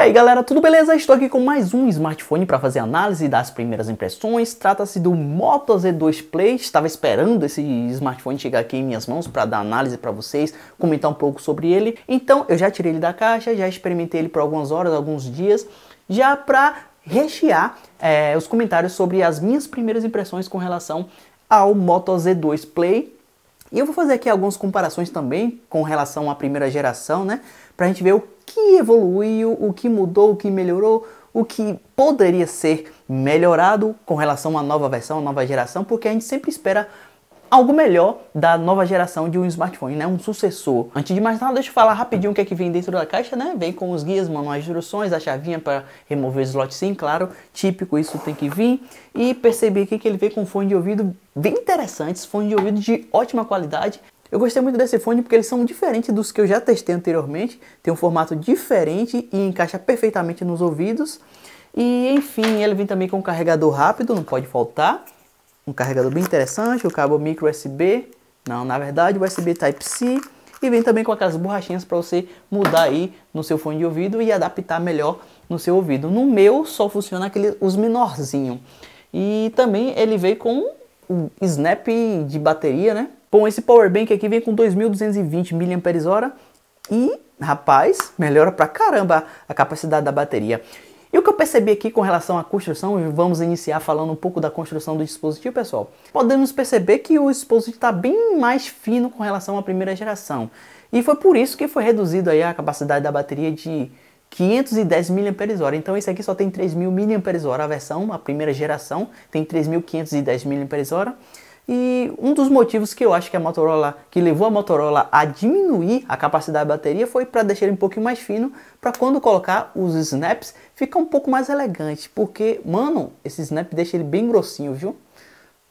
E aí galera, tudo beleza? Estou aqui com mais um smartphone para fazer análise das primeiras impressões. Trata-se do Moto Z2 Play. Estava esperando esse smartphone chegar aqui em minhas mãos para dar análise para vocês, comentar um pouco sobre ele. Então eu já tirei ele da caixa, já experimentei ele por algumas horas, alguns dias, já para rechear é, os comentários sobre as minhas primeiras impressões com relação ao Moto Z2 Play e eu vou fazer aqui algumas comparações também com relação à primeira geração, né? Pra gente ver o que evoluiu, o que mudou, o que melhorou, o que poderia ser melhorado com relação à nova versão, à nova geração, porque a gente sempre espera algo melhor da nova geração de um smartphone, né? Um sucessor. Antes de mais nada, deixa eu falar rapidinho o que é que vem dentro da caixa, né? Vem com os guias, manuais de instruções, a chavinha para remover o slot SIM, claro, típico, isso tem que vir. E percebi aqui que ele vem com fone de ouvido bem interessante, fone de ouvido de ótima qualidade. Eu gostei muito desse fone porque eles são diferentes dos que eu já testei anteriormente, tem um formato diferente e encaixa perfeitamente nos ouvidos. E enfim, ele vem também com um carregador rápido, não pode faltar. Um carregador bem interessante, o cabo micro USB, não, na verdade USB Type-C. E vem também com aquelas borrachinhas para você mudar aí no seu fone de ouvido e adaptar melhor no seu ouvido. No meu só funciona aquele, os menorzinho. E também ele veio com o snap de bateria, né? Bom, esse power bank aqui vem com 2.220 mAh e, rapaz, melhora pra caramba a capacidade da bateria. E o que eu percebi aqui com relação à construção, vamos iniciar falando um pouco da construção do dispositivo, pessoal. Podemos perceber que o dispositivo está bem mais fino com relação à primeira geração. E foi por isso que foi reduzido aí a capacidade da bateria de 510 mAh. Então esse aqui só tem 3.000 mAh, a versão, a primeira geração, tem 3.510 mAh. E um dos motivos que eu acho que a Motorola, que levou a Motorola a diminuir a capacidade da bateria foi para deixar ele um pouquinho mais fino, para quando colocar os snaps ficar um pouco mais elegante, porque, mano, esse snap deixa ele bem grossinho, viu?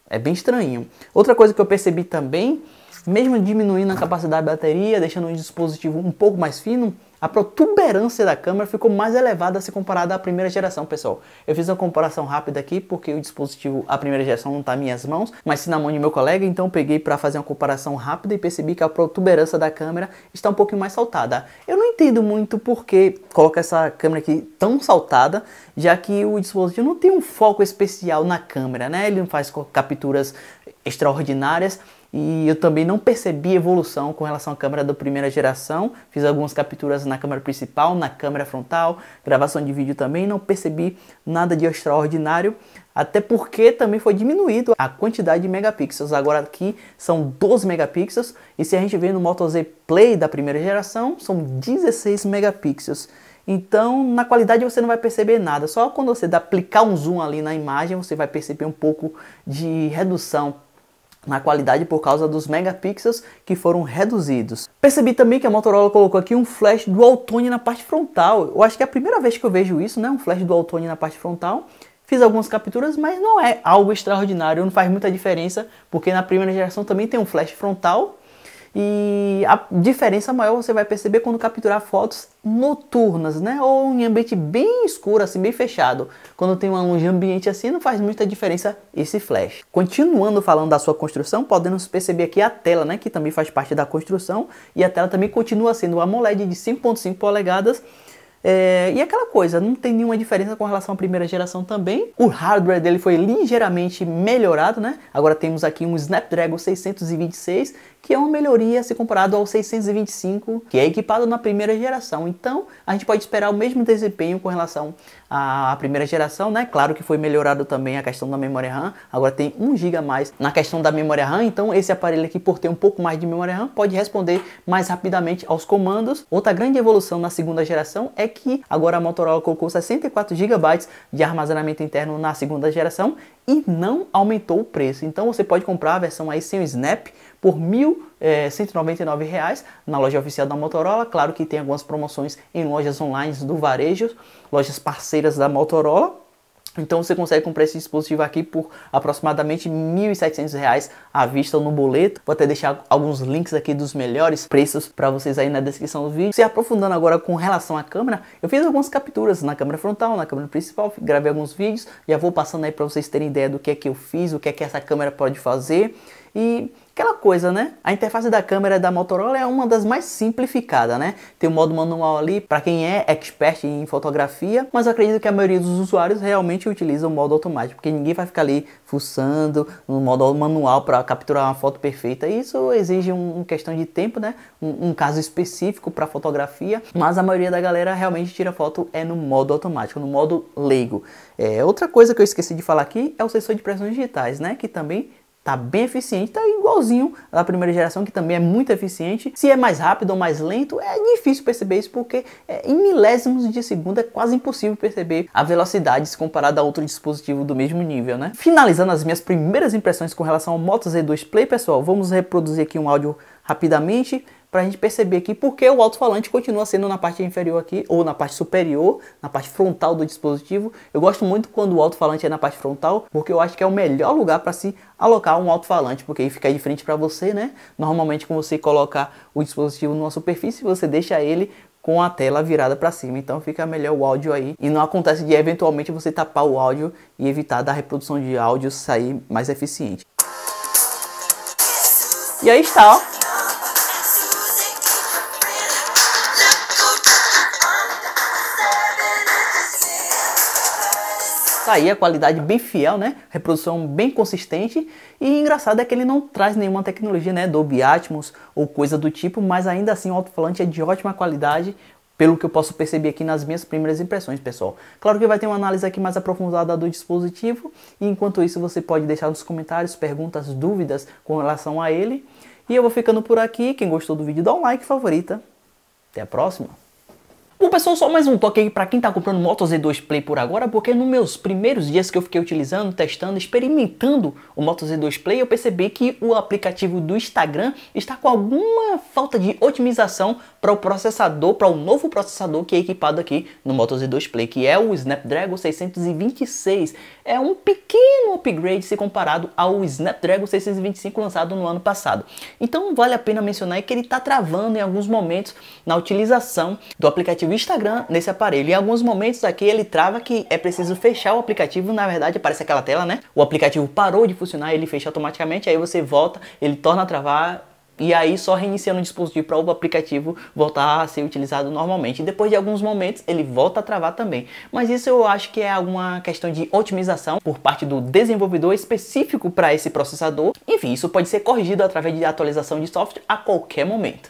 É bem estranho. Outra coisa que eu percebi também, mesmo diminuindo a capacidade da bateria, deixando o dispositivo um pouco mais fino, a protuberância da câmera ficou mais elevada se comparada à primeira geração, pessoal. Eu fiz uma comparação rápida aqui porque o dispositivo, a primeira geração não está em minhas mãos, mas sim na mão de meu colega, então peguei para fazer uma comparação rápida e percebi que a protuberância da câmera está um pouquinho mais saltada. Eu não entendo muito porque coloca essa câmera aqui tão saltada, já que o dispositivo não tem um foco especial na câmera, né? Ele não faz capturas extraordinárias, e eu também não percebi evolução com relação à câmera da primeira geração. Fiz algumas capturas na câmera principal, na câmera frontal, gravação de vídeo também, não percebi nada de extraordinário, até porque também foi diminuído a quantidade de megapixels. Agora aqui são 12 megapixels e se a gente vê no Moto Z Play da primeira geração, são 16 megapixels. Então, na qualidade você não vai perceber nada, só quando você aplicar um zoom ali na imagem, você vai perceber um pouco de redução na qualidade por causa dos megapixels que foram reduzidos. Percebi também que a Motorola colocou aqui um flash dual tone na parte frontal. Eu acho que é a primeira vez que eu vejo isso, né? Um flash dual tone na parte frontal. Fiz algumas capturas, mas não é algo extraordinário, não faz muita diferença, porque na primeira geração também tem um flash frontal e a diferença maior você vai perceber quando capturar fotos noturnas, né? Ou em ambiente bem escuro, assim, bem fechado. Quando tem uma luz ambiente assim, não faz muita diferença esse flash. Continuando falando da sua construção, podemos perceber aqui a tela, né? Que também faz parte da construção. E a tela também continua sendo uma AMOLED de 5.5 polegadas. É, e aquela coisa, não tem nenhuma diferença com relação à primeira geração também. O hardware dele foi ligeiramente melhorado, né? Agora temos aqui um Snapdragon 626 que é uma melhoria se comparado ao 625, que é equipado na primeira geração. Então, a gente pode esperar o mesmo desempenho com relação à primeira geração, né? Claro que foi melhorado também a questão da memória RAM, agora tem 1 GB mais na questão da memória RAM, então esse aparelho aqui, por ter um pouco mais de memória RAM, pode responder mais rapidamente aos comandos. Outra grande evolução na segunda geração é que agora a Motorola colocou 64 GB de armazenamento interno na segunda geração e não aumentou o preço. Então você pode comprar a versão aí sem o Snap por eh, R$ 1.199 na loja oficial da Motorola. Claro que tem algumas promoções em lojas online do varejo, lojas parceiras da Motorola. Então você consegue comprar esse dispositivo aqui por aproximadamente R$ 1.700 à vista no boleto. Vou até deixar alguns links aqui dos melhores preços para vocês aí na descrição do vídeo. Se aprofundando agora com relação à câmera, eu fiz algumas capturas na câmera frontal, na câmera principal, gravei alguns vídeos, já vou passando aí para vocês terem ideia do que é que eu fiz, o que é que essa câmera pode fazer. E aquela coisa, né? A interface da câmera da Motorola é uma das mais simplificadas, né? Tem o um modo manual ali para quem é expert em fotografia, mas acredito que a maioria dos usuários realmente utiliza o modo automático, porque ninguém vai ficar ali fuçando no modo manual para capturar uma foto perfeita. Isso exige um, questão de tempo, né? Um, um caso específico para fotografia, mas a maioria da galera realmente tira foto é no modo automático, no modo leigo. É, outra coisa que eu esqueci de falar aqui é o sensor de pressões digitais, né? Que também tá bem eficiente, tá igualzinho da primeira geração, que também é muito eficiente. Se é mais rápido ou mais lento, é difícil perceber isso, porque é, em milésimos de segundo é quase impossível perceber a velocidade se comparada a outro dispositivo do mesmo nível, né? Finalizando as minhas primeiras impressões com relação ao Moto Z2 Play, pessoal, vamos reproduzir aqui um áudio rapidamente para a gente perceber aqui porque o alto-falante continua sendo na parte inferior aqui, ou na parte superior, na parte frontal do dispositivo. Eu gosto muito quando o alto-falante é na parte frontal, porque eu acho que é o melhor lugar para se alocar um alto-falante, porque aí fica de frente para você, né? Normalmente, quando você colocar o dispositivo numa superfície, você deixa ele com a tela virada para cima, então fica melhor o áudio aí. E não acontece de eventualmente você tapar o áudio e evitar da reprodução de áudio sair mais eficiente. E aí está, ó. Tá aí a qualidade bem fiel, né? Reprodução bem consistente. E engraçado é que ele não traz nenhuma tecnologia, né? Dolby Atmos ou coisa do tipo, mas ainda assim o alto-falante é de ótima qualidade, pelo que eu posso perceber aqui nas minhas primeiras impressões, pessoal. Claro que vai ter uma análise aqui mais aprofundada do dispositivo, e enquanto isso você pode deixar nos comentários perguntas, dúvidas com relação a ele. E eu vou ficando por aqui, quem gostou do vídeo dá um like, favorita. Até a próxima! Bom pessoal, só mais um toque aí para quem está comprando Moto Z2 Play por agora, porque nos meus primeiros dias que eu fiquei utilizando, testando, experimentando o Moto Z2 Play, eu percebi que o aplicativo do Instagram está com alguma falta de otimização para o processador, para o novo processador que é equipado aqui no Moto Z2 Play, que é o Snapdragon 626. É um pequeno upgrade se comparado ao Snapdragon 625 lançado no ano passado. Então vale a pena mencionar que ele está travando em alguns momentos na utilização do aplicativo o Instagram nesse aparelho. Em alguns momentos aqui ele trava que é preciso fechar o aplicativo, na verdade aparece aquela tela, né? O aplicativo parou de funcionar, ele fecha automaticamente, aí você volta, ele torna a travar e aí só reiniciando o dispositivo para o aplicativo voltar a ser utilizado normalmente. depois de alguns momentos ele volta a travar também. Mas isso eu acho que é alguma questão de otimização por parte do desenvolvedor específico para esse processador. Enfim, isso pode ser corrigido através de atualização de software a qualquer momento.